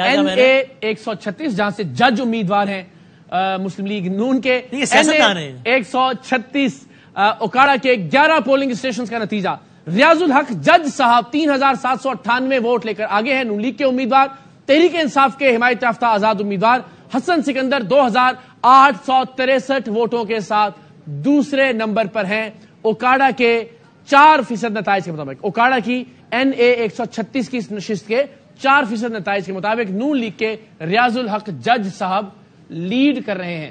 N A एक सौ छत्तीस जहां से जज उम्मीदवार हैं मुस्लिम लीग नून के एक सौ छत्तीस ओकाड़ा के ग्यारह पोलिंग स्टेशन का नतीजा रियाजुल हक जज साहब तीन हजार सात सौ अट्ठानवे वोट लेकर आगे हैं नून लीग के उम्मीदवार तहरीक इंसाफ के हिमायत याफ्ता आजाद उम्मीदवार हसन सिकंदर दो हजार आठ सौ तिरसठ वोटों के साथ दूसरे नंबर पर हैं ओकाड़ा के चार फीसद नतज के मुताबिक ओकाड़ा की एन ए एक सौ छत्तीस की नशिस्त के चार फीसद नतज के मुताबिक नून लीग के रियाजुल हक जज साहब लीड कर रहे हैं